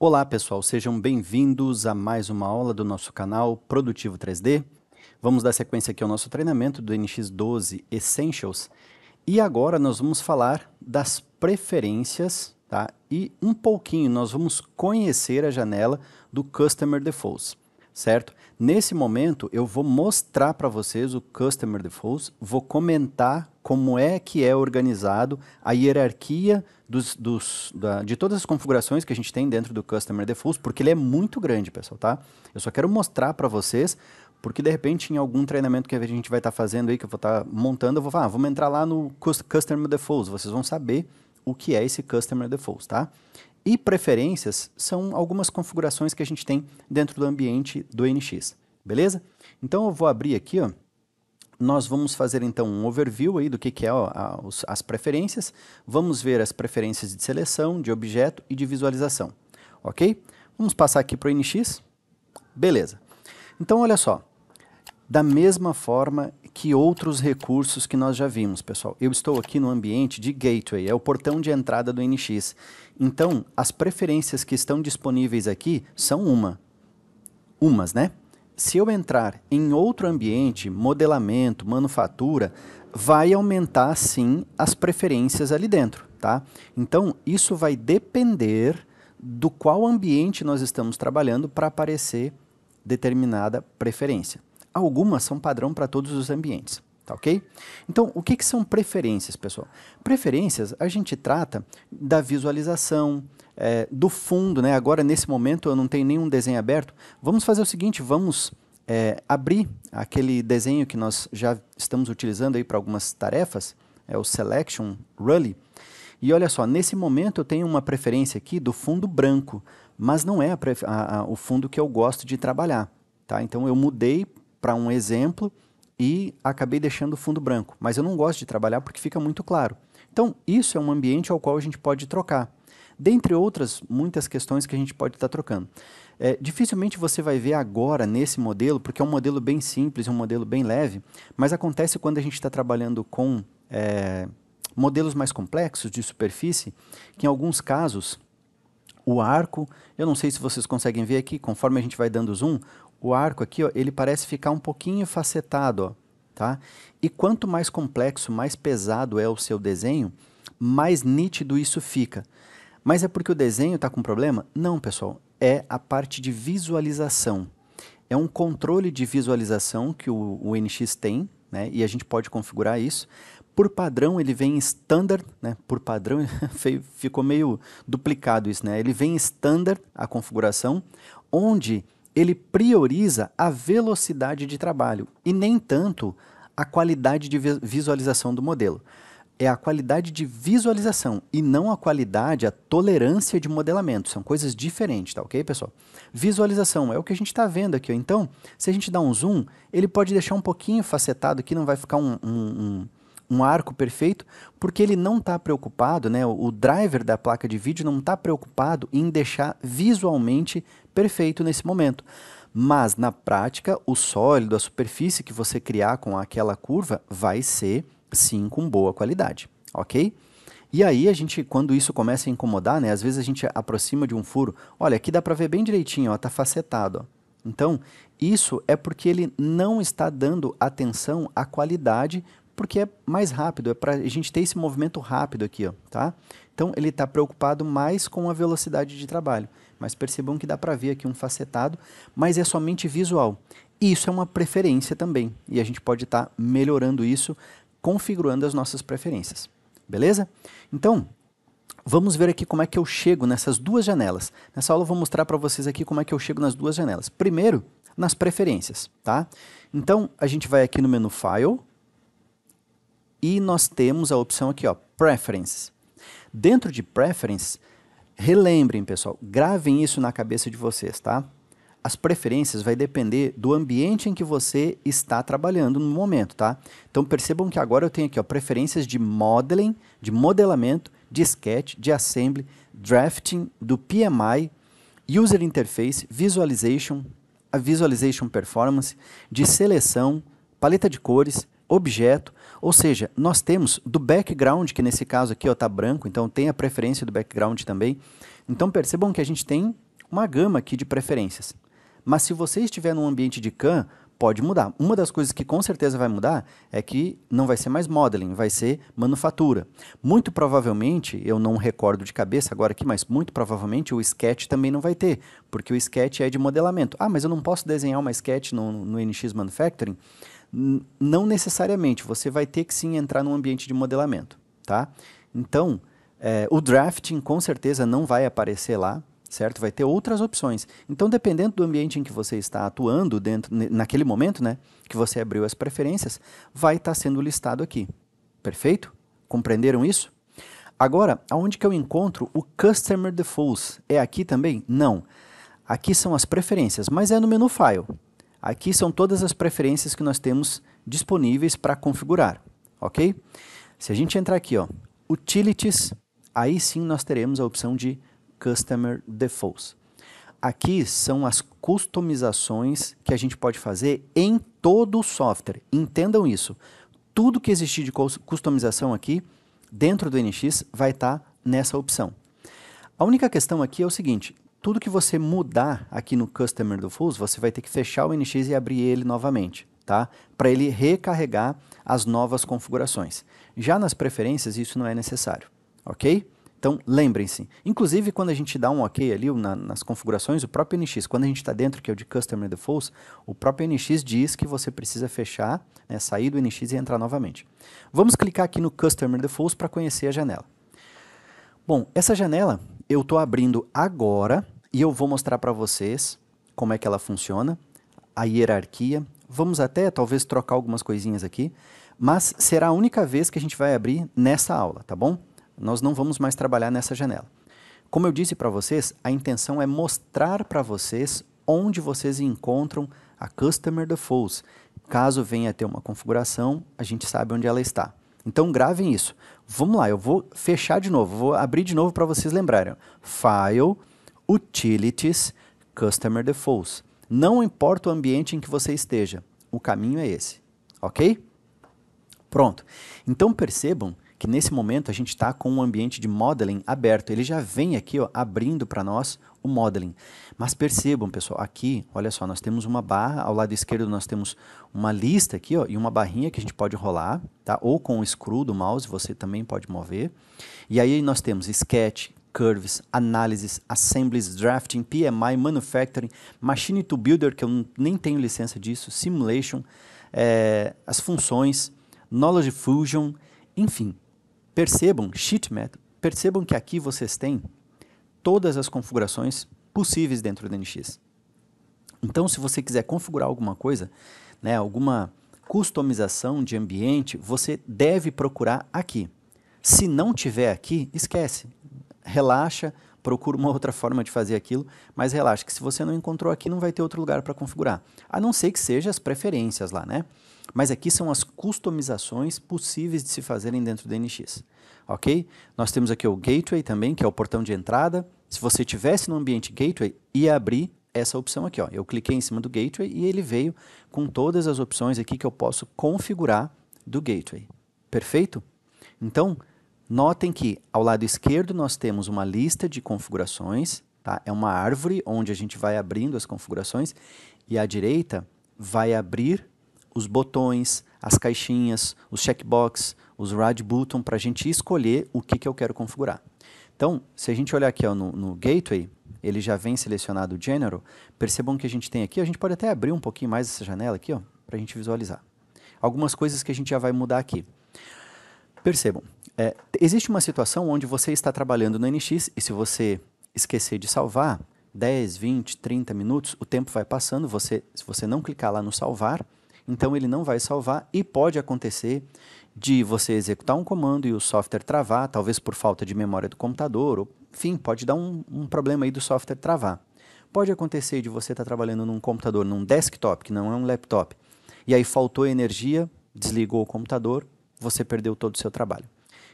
Olá pessoal, sejam bem-vindos a mais uma aula do nosso canal Produtivo 3D. Vamos dar sequência aqui ao nosso treinamento do NX12 Essentials e agora nós vamos falar das preferências tá? e um pouquinho nós vamos conhecer a janela do Customer Defaults certo? Nesse momento, eu vou mostrar para vocês o Customer Defaults, vou comentar como é que é organizado a hierarquia dos, dos, da, de todas as configurações que a gente tem dentro do Customer Defaults, porque ele é muito grande, pessoal, tá? Eu só quero mostrar para vocês, porque de repente em algum treinamento que a gente vai estar tá fazendo aí, que eu vou estar tá montando, eu vou falar, ah, vamos entrar lá no Customer Defaults, vocês vão saber o que é esse Customer Defaults, tá? E preferências são algumas configurações que a gente tem dentro do ambiente do NX, beleza? Então eu vou abrir aqui, ó, nós vamos fazer então um overview aí do que, que é ó, as preferências, vamos ver as preferências de seleção, de objeto e de visualização, ok? Vamos passar aqui para o NX, beleza. Então olha só, da mesma forma que outros recursos que nós já vimos, pessoal. Eu estou aqui no ambiente de gateway, é o portão de entrada do NX. Então, as preferências que estão disponíveis aqui são uma. Umas, né? Se eu entrar em outro ambiente, modelamento, manufatura, vai aumentar sim as preferências ali dentro, tá? Então, isso vai depender do qual ambiente nós estamos trabalhando para aparecer determinada preferência. Algumas são padrão para todos os ambientes. Tá ok? Então, o que, que são preferências, pessoal? Preferências a gente trata da visualização, é, do fundo, né? Agora, nesse momento, eu não tenho nenhum desenho aberto. Vamos fazer o seguinte, vamos é, abrir aquele desenho que nós já estamos utilizando aí para algumas tarefas, é o Selection Rally. E olha só, nesse momento eu tenho uma preferência aqui do fundo branco, mas não é a, a, a, o fundo que eu gosto de trabalhar. Tá? Então, eu mudei para um exemplo e acabei deixando o fundo branco, mas eu não gosto de trabalhar porque fica muito claro. Então, isso é um ambiente ao qual a gente pode trocar. Dentre outras muitas questões que a gente pode estar tá trocando. É, dificilmente você vai ver agora nesse modelo, porque é um modelo bem simples, um modelo bem leve, mas acontece quando a gente está trabalhando com é, modelos mais complexos de superfície, que em alguns casos o arco, eu não sei se vocês conseguem ver aqui, conforme a gente vai dando zoom, o arco aqui, ó, ele parece ficar um pouquinho facetado, ó, tá? E quanto mais complexo, mais pesado é o seu desenho, mais nítido isso fica. Mas é porque o desenho está com problema? Não, pessoal. É a parte de visualização. É um controle de visualização que o, o NX tem, né? E a gente pode configurar isso. Por padrão, ele vem standard, né? Por padrão, ficou meio duplicado isso, né? Ele vem standard a configuração, onde ele prioriza a velocidade de trabalho e nem tanto a qualidade de visualização do modelo. É a qualidade de visualização e não a qualidade, a tolerância de modelamento. São coisas diferentes, tá ok, pessoal? Visualização é o que a gente está vendo aqui. Ó. Então, se a gente dá um zoom, ele pode deixar um pouquinho facetado aqui, não vai ficar um, um, um um arco perfeito, porque ele não está preocupado, né? O driver da placa de vídeo não está preocupado em deixar visualmente perfeito nesse momento. Mas na prática, o sólido, a superfície que você criar com aquela curva vai ser sim com boa qualidade, ok? E aí a gente, quando isso começa a incomodar, né? Às vezes a gente aproxima de um furo. Olha, aqui dá para ver bem direitinho, ó, tá facetado. Ó. Então, isso é porque ele não está dando atenção à qualidade, porque é mais rápido, é para a gente ter esse movimento rápido aqui, ó, tá? Então, ele está preocupado mais com a velocidade de trabalho. Mas percebam que dá para ver aqui um facetado, mas é somente visual. isso é uma preferência também, e a gente pode estar tá melhorando isso, configurando as nossas preferências. Beleza? Então, vamos ver aqui como é que eu chego nessas duas janelas. Nessa aula eu vou mostrar para vocês aqui como é que eu chego nas duas janelas. Primeiro, nas preferências, tá? Então, a gente vai aqui no menu File e nós temos a opção aqui, ó, Preferences. Dentro de Preferences, Relembrem, pessoal, gravem isso na cabeça de vocês, tá? As preferências vai depender do ambiente em que você está trabalhando no momento, tá? Então percebam que agora eu tenho aqui, ó, preferências de modeling, de modelamento, de sketch, de assembly, drafting, do PMI, user interface, visualization, a visualization performance, de seleção, paleta de cores, objeto, ou seja, nós temos do background, que nesse caso aqui está branco, então tem a preferência do background também. Então percebam que a gente tem uma gama aqui de preferências. Mas se você estiver num ambiente de CAN, pode mudar. Uma das coisas que com certeza vai mudar é que não vai ser mais modeling, vai ser manufatura. Muito provavelmente, eu não recordo de cabeça agora aqui, mas muito provavelmente o sketch também não vai ter, porque o sketch é de modelamento. Ah, mas eu não posso desenhar uma sketch no, no NX Manufacturing? não necessariamente, você vai ter que sim entrar num ambiente de modelamento, tá? Então, é, o drafting com certeza não vai aparecer lá, certo? Vai ter outras opções. Então, dependendo do ambiente em que você está atuando dentro naquele momento, né, que você abriu as preferências, vai estar tá sendo listado aqui. Perfeito? Compreenderam isso? Agora, aonde que eu encontro o Customer Defaults? É aqui também? Não. Aqui são as preferências, mas é no menu File. Aqui são todas as preferências que nós temos disponíveis para configurar, ok? Se a gente entrar aqui, ó, Utilities, aí sim nós teremos a opção de Customer Defaults. Aqui são as customizações que a gente pode fazer em todo o software. Entendam isso. Tudo que existir de customização aqui, dentro do NX, vai estar tá nessa opção. A única questão aqui é o seguinte, tudo que você mudar aqui no Customer do Fools, você vai ter que fechar o NX e abrir ele novamente, tá? Para ele recarregar as novas configurações. Já nas preferências, isso não é necessário, ok? Então, lembrem-se. Inclusive, quando a gente dá um OK ali na, nas configurações, o próprio NX, quando a gente está dentro, que é o de Customer Defaults, o próprio NX diz que você precisa fechar, né, sair do NX e entrar novamente. Vamos clicar aqui no Customer Defaults para conhecer a janela. Bom, essa janela eu estou abrindo agora, e eu vou mostrar para vocês como é que ela funciona, a hierarquia. Vamos até talvez trocar algumas coisinhas aqui, mas será a única vez que a gente vai abrir nessa aula, tá bom? Nós não vamos mais trabalhar nessa janela. Como eu disse para vocês, a intenção é mostrar para vocês onde vocês encontram a Customer Defaults. Caso venha ter uma configuração, a gente sabe onde ela está. Então gravem isso. Vamos lá, eu vou fechar de novo, vou abrir de novo para vocês lembrarem. File, Utilities, Customer Defaults. Não importa o ambiente em que você esteja, o caminho é esse, ok? Pronto. Então percebam que nesse momento a gente está com um ambiente de modeling aberto. Ele já vem aqui ó, abrindo para nós o modeling. Mas percebam, pessoal, aqui, olha só, nós temos uma barra, ao lado esquerdo nós temos uma lista aqui ó, e uma barrinha que a gente pode rolar, tá? ou com o screw do mouse, você também pode mover. E aí nós temos sketch, Curves, Análises, Assemblies, Drafting, PMI, Manufacturing, Machine to Builder, que eu nem tenho licença disso, Simulation, é, as funções, Knowledge Fusion, enfim. Percebam, Sheet Metal, percebam que aqui vocês têm todas as configurações possíveis dentro do NX. Então, se você quiser configurar alguma coisa, né, alguma customização de ambiente, você deve procurar aqui. Se não tiver aqui, esquece relaxa, procura uma outra forma de fazer aquilo, mas relaxa que se você não encontrou aqui, não vai ter outro lugar para configurar. A não ser que seja as preferências lá, né? Mas aqui são as customizações possíveis de se fazerem dentro do NX. Ok? Nós temos aqui o gateway também, que é o portão de entrada. Se você tivesse no ambiente gateway, ia abrir essa opção aqui. Ó. Eu cliquei em cima do gateway e ele veio com todas as opções aqui que eu posso configurar do gateway. Perfeito? Então, Notem que ao lado esquerdo nós temos uma lista de configurações, tá? é uma árvore onde a gente vai abrindo as configurações, e à direita vai abrir os botões, as caixinhas, os checkbox, os rad button para a gente escolher o que, que eu quero configurar. Então, se a gente olhar aqui ó, no, no gateway, ele já vem selecionado o General, percebam que a gente tem aqui, a gente pode até abrir um pouquinho mais essa janela aqui, para a gente visualizar. Algumas coisas que a gente já vai mudar aqui. Percebam, é, existe uma situação onde você está trabalhando no NX e se você esquecer de salvar 10, 20, 30 minutos, o tempo vai passando, você, se você não clicar lá no salvar, então ele não vai salvar e pode acontecer de você executar um comando e o software travar, talvez por falta de memória do computador, ou, enfim, pode dar um, um problema aí do software travar. Pode acontecer de você estar tá trabalhando num computador, num desktop, que não é um laptop, e aí faltou energia, desligou o computador, você perdeu todo o seu trabalho.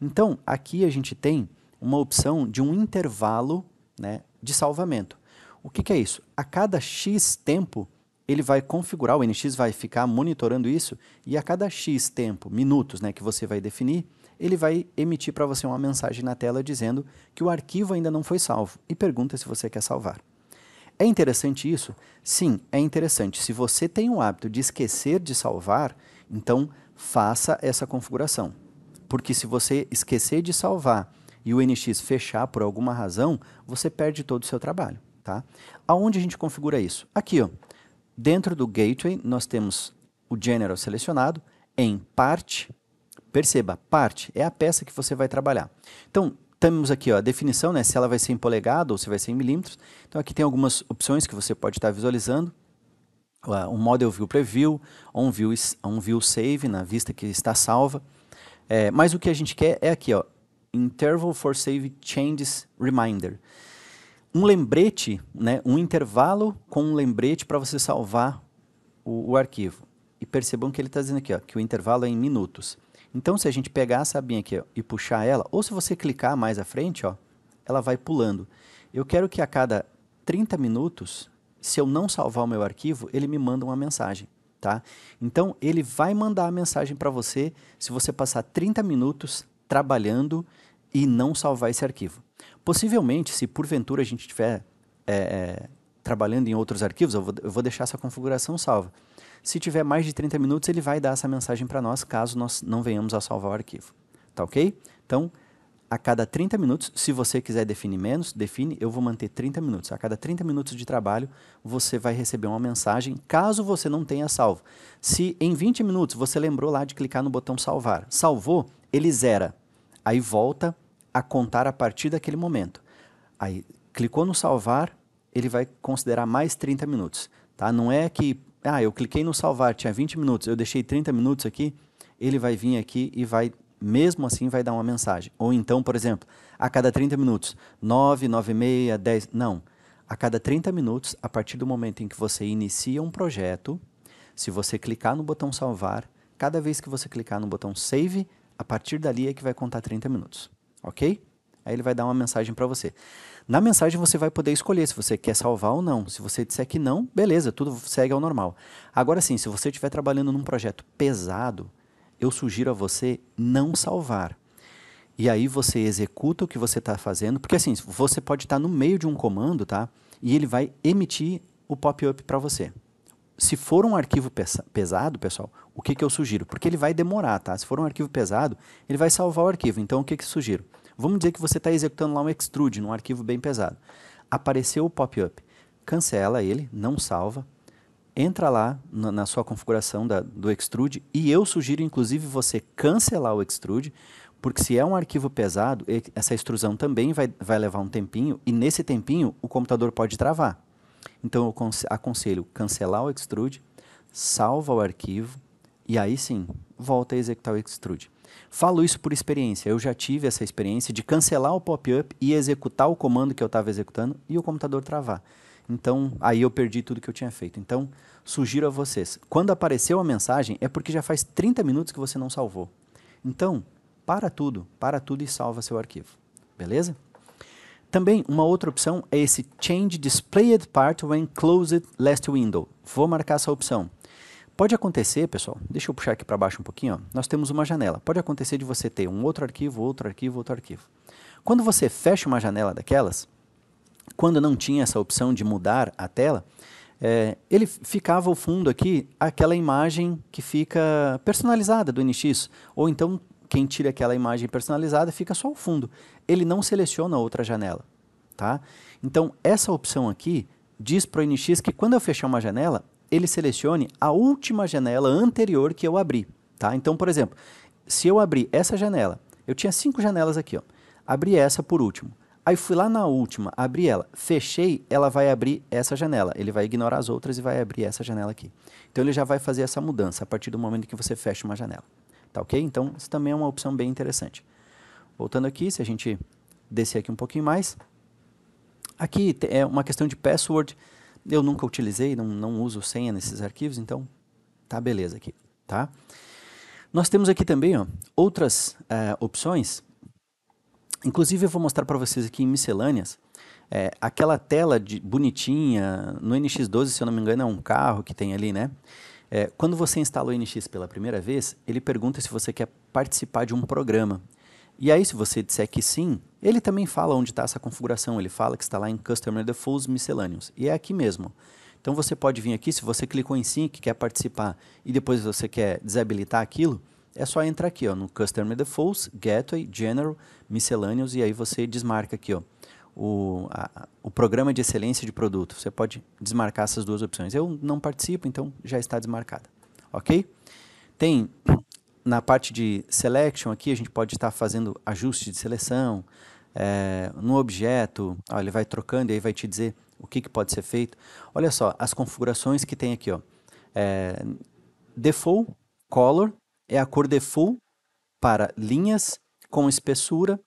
Então, aqui a gente tem uma opção de um intervalo né, de salvamento. O que, que é isso? A cada X tempo, ele vai configurar, o NX vai ficar monitorando isso, e a cada X tempo, minutos né, que você vai definir, ele vai emitir para você uma mensagem na tela dizendo que o arquivo ainda não foi salvo e pergunta se você quer salvar. É interessante isso? Sim, é interessante. Se você tem o hábito de esquecer de salvar, então faça essa configuração. Porque se você esquecer de salvar e o NX fechar por alguma razão, você perde todo o seu trabalho. Tá? Aonde a gente configura isso? Aqui, ó. dentro do gateway, nós temos o general selecionado em parte. Perceba, parte é a peça que você vai trabalhar. Então, temos aqui ó, a definição, né, se ela vai ser em polegada ou se vai ser em milímetros. Então, aqui tem algumas opções que você pode estar visualizando. Uh, um Model View Preview, um View, um view Save, na vista que está salva. É, mas o que a gente quer é aqui, ó, interval for save changes reminder. Um lembrete, né, um intervalo com um lembrete para você salvar o, o, arquivo. E percebam que ele está dizendo aqui, ó, que o intervalo é em minutos. Então, se a gente pegar a sabinha aqui ó, e puxar ela, ou se você clicar mais à frente, ó, ela vai pulando. Eu quero que a cada 30 minutos, se eu não salvar o meu arquivo, ele me manda uma mensagem tá? Então ele vai mandar a mensagem para você se você passar 30 minutos trabalhando e não salvar esse arquivo. Possivelmente, se porventura a gente estiver é, é, trabalhando em outros arquivos, eu vou, eu vou deixar essa configuração salva. Se tiver mais de 30 minutos, ele vai dar essa mensagem para nós, caso nós não venhamos a salvar o arquivo. Tá ok? Então, a cada 30 minutos, se você quiser definir menos, define, eu vou manter 30 minutos. A cada 30 minutos de trabalho, você vai receber uma mensagem, caso você não tenha salvo. Se em 20 minutos você lembrou lá de clicar no botão salvar, salvou, ele zera. Aí volta a contar a partir daquele momento. Aí clicou no salvar, ele vai considerar mais 30 minutos, tá? Não é que ah, eu cliquei no salvar, tinha 20 minutos, eu deixei 30 minutos aqui, ele vai vir aqui e vai mesmo assim vai dar uma mensagem. Ou então, por exemplo, a cada 30 minutos, 9, 9 e meia, 10. Não. A cada 30 minutos, a partir do momento em que você inicia um projeto, se você clicar no botão salvar, cada vez que você clicar no botão save, a partir dali é que vai contar 30 minutos. Ok? Aí ele vai dar uma mensagem para você. Na mensagem você vai poder escolher se você quer salvar ou não. Se você disser que não, beleza, tudo segue ao normal. Agora sim, se você estiver trabalhando num projeto pesado, eu sugiro a você não salvar. E aí você executa o que você está fazendo, porque assim, você pode estar tá no meio de um comando, tá? E ele vai emitir o pop-up para você. Se for um arquivo pesado, pessoal, o que, que eu sugiro? Porque ele vai demorar, tá? Se for um arquivo pesado, ele vai salvar o arquivo. Então, o que, que eu sugiro? Vamos dizer que você está executando lá um extrude, num arquivo bem pesado. Apareceu o pop-up. Cancela ele, não salva, entra lá na, na sua configuração da, do Extrude e eu sugiro inclusive você cancelar o Extrude, porque se é um arquivo pesado, essa extrusão também vai, vai levar um tempinho e nesse tempinho o computador pode travar. Então eu aconselho cancelar o Extrude, salva o arquivo e aí sim volta a executar o Extrude. Falo isso por experiência. Eu já tive essa experiência de cancelar o pop-up e executar o comando que eu estava executando e o computador travar. Então, aí eu perdi tudo que eu tinha feito. Então, sugiro a vocês, quando apareceu a mensagem, é porque já faz 30 minutos que você não salvou. Então, para tudo, para tudo e salva seu arquivo. Beleza? Também, uma outra opção é esse Change Displayed Part When Closed Last Window. Vou marcar essa opção. Pode acontecer, pessoal, deixa eu puxar aqui para baixo um pouquinho, ó, nós temos uma janela. Pode acontecer de você ter um outro arquivo, outro arquivo, outro arquivo. Quando você fecha uma janela daquelas, quando não tinha essa opção de mudar a tela, é, ele ficava o fundo aqui aquela imagem que fica personalizada do NX, ou então quem tira aquela imagem personalizada fica só o fundo. Ele não seleciona outra janela, tá? Então essa opção aqui diz para o NX que quando eu fechar uma janela, ele selecione a última janela anterior que eu abri, tá? Então, por exemplo, se eu abrir essa janela, eu tinha cinco janelas aqui, ó. Abri essa por último Aí fui lá na última, abri ela, fechei, ela vai abrir essa janela. Ele vai ignorar as outras e vai abrir essa janela aqui. Então ele já vai fazer essa mudança a partir do momento que você fecha uma janela. Tá ok? Então isso também é uma opção bem interessante. Voltando aqui, se a gente descer aqui um pouquinho mais. Aqui é uma questão de password. Eu nunca utilizei, não, não uso senha nesses arquivos, então tá beleza aqui, tá? Nós temos aqui também ó, outras uh, opções Inclusive, eu vou mostrar para vocês aqui em miscelâneas é, aquela tela de, bonitinha. No NX12, se eu não me engano, é um carro que tem ali, né? É, quando você instala o NX pela primeira vez, ele pergunta se você quer participar de um programa. E aí, se você disser que sim, ele também fala onde está essa configuração. Ele fala que está lá em Customer Defaults Miscellaneous. E é aqui mesmo. Então, você pode vir aqui, se você clicou em sim, que quer participar, e depois você quer desabilitar aquilo, é só entrar aqui ó, no Customer Defaults, Gateway, General, Miscellaneous e aí você desmarca aqui ó, o, a, o programa de excelência de produto. Você pode desmarcar essas duas opções. Eu não participo, então já está desmarcada. Ok? Tem na parte de selection aqui, a gente pode estar fazendo ajuste de seleção, é, no objeto, ó, ele vai trocando e aí vai te dizer o que, que pode ser feito. Olha só, as configurações que tem aqui, ó. É, default, color, é a cor default para linhas com espessura.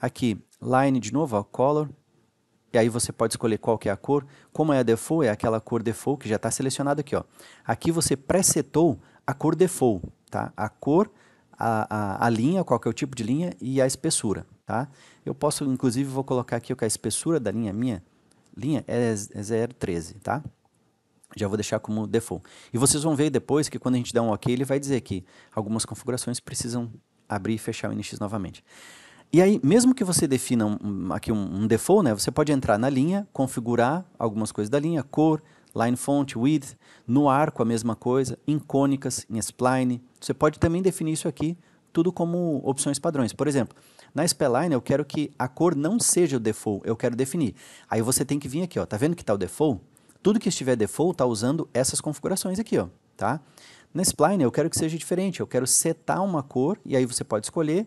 Aqui, line de novo, ó, color. E aí você pode escolher qual que é a cor. Como é a default, é aquela cor default que já está selecionada aqui. Ó. Aqui você presetou a cor default, tá? A cor, a, a, a linha, qual que é o tipo de linha e a espessura, tá? Eu posso, inclusive, vou colocar aqui que a espessura da linha minha, linha é, 0,13, é tá? Já vou deixar como default. E vocês vão ver depois que quando a gente dá um OK, ele vai dizer que algumas configurações precisam abrir e fechar o NX novamente. E aí, mesmo que você defina um, aqui um, um, default, né, você pode entrar na linha, configurar algumas coisas da linha, cor, line font, width, no arco a mesma coisa, em cônicas, em spline. Você pode também definir isso aqui tudo como opções padrões. Por exemplo, na spline eu quero que a cor não seja o default, eu quero definir. Aí você tem que vir aqui, ó, tá vendo que tá o default? Tudo que estiver default está usando essas configurações aqui, ó, tá? Na spline eu quero que seja diferente, eu quero setar uma cor e aí você pode escolher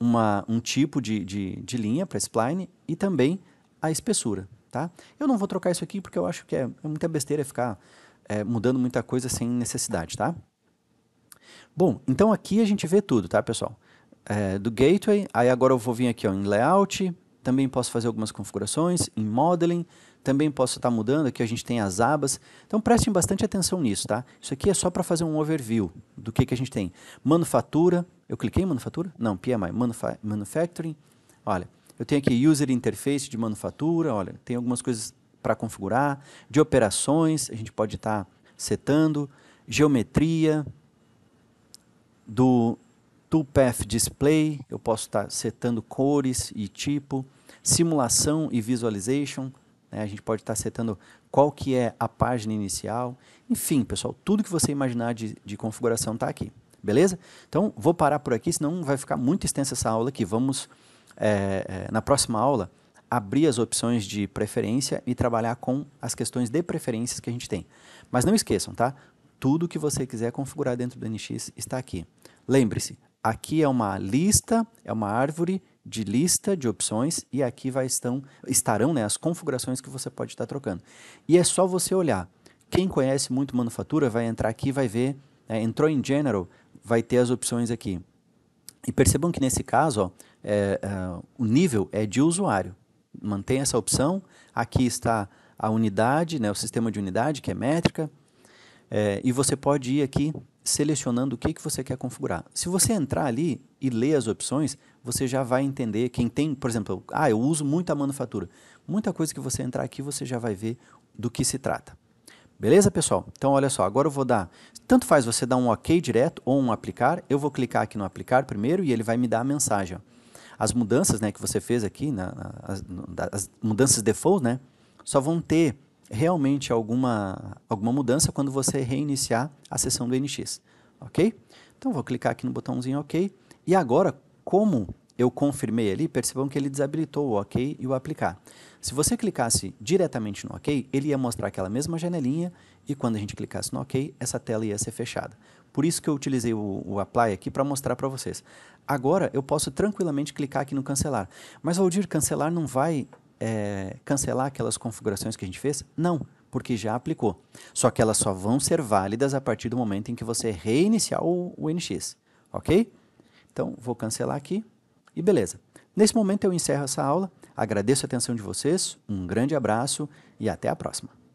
uma, um tipo de, de, de linha para spline e também a espessura, tá? Eu não vou trocar isso aqui porque eu acho que é, é muita besteira ficar é, mudando muita coisa sem necessidade, tá? Bom, então aqui a gente vê tudo, tá, pessoal? É, do gateway, aí agora eu vou vir aqui ó, em layout, também posso fazer algumas configurações, em modeling, também possa estar mudando, aqui a gente tem as abas. Então prestem bastante atenção nisso, tá? Isso aqui é só para fazer um overview do que, que a gente tem. Manufatura, eu cliquei em manufatura? Não, PMI, Manufa Manufacturing. Olha, eu tenho aqui User Interface de manufatura, olha, tem algumas coisas para configurar. De operações, a gente pode estar setando. Geometria, do Toolpath Display, eu posso estar setando cores e tipo. Simulação e Visualization, né? a gente pode estar setando qual que é a página inicial. Enfim, pessoal, tudo que você imaginar de, de configuração está aqui. Beleza? Então, vou parar por aqui, senão vai ficar muito extensa essa aula aqui. Vamos, é, é, na próxima aula, abrir as opções de preferência e trabalhar com as questões de preferências que a gente tem. Mas não esqueçam, tá? Tudo que você quiser configurar dentro do NX está aqui. Lembre-se, aqui é uma lista, é uma árvore de lista de opções e aqui vai estão, estarão né, as configurações que você pode estar trocando. E é só você olhar. Quem conhece muito manufatura vai entrar aqui vai ver, né, entrou em General, vai ter as opções aqui. E percebam que nesse caso, ó, é, é, o nível é de usuário. Mantém essa opção. Aqui está a unidade, né, o sistema de unidade, que é métrica. É, e você pode ir aqui selecionando o que, que você quer configurar. Se você entrar ali e ler as opções, você já vai entender. Quem tem, por exemplo, ah, eu uso muita manufatura. Muita coisa que você entrar aqui, você já vai ver do que se trata. Beleza, pessoal? Então, olha só, agora eu vou dar... Tanto faz você dar um OK direto ou um aplicar. Eu vou clicar aqui no aplicar primeiro e ele vai me dar a mensagem. As mudanças né, que você fez aqui, na, na, as, na, as, mudanças default, né, só vão ter realmente alguma, alguma mudança quando você reiniciar a sessão do NX. Ok? Então, vou clicar aqui no botãozinho OK. E agora, como eu confirmei ali, percebam que ele desabilitou o OK e o aplicar. Se você clicasse diretamente no OK, ele ia mostrar aquela mesma janelinha e quando a gente clicasse no OK, essa tela ia ser fechada. Por isso que eu utilizei o, o Apply aqui para mostrar para vocês. Agora eu posso tranquilamente clicar aqui no Cancelar. Mas, Valdir, cancelar não vai é, cancelar aquelas configurações que a gente fez? Não, porque já aplicou. Só que elas só vão ser válidas a partir do momento em que você reiniciar o, o NX, ok? Então, vou cancelar aqui e beleza. Nesse momento eu encerro essa aula, agradeço a atenção de vocês, um grande abraço e até a próxima.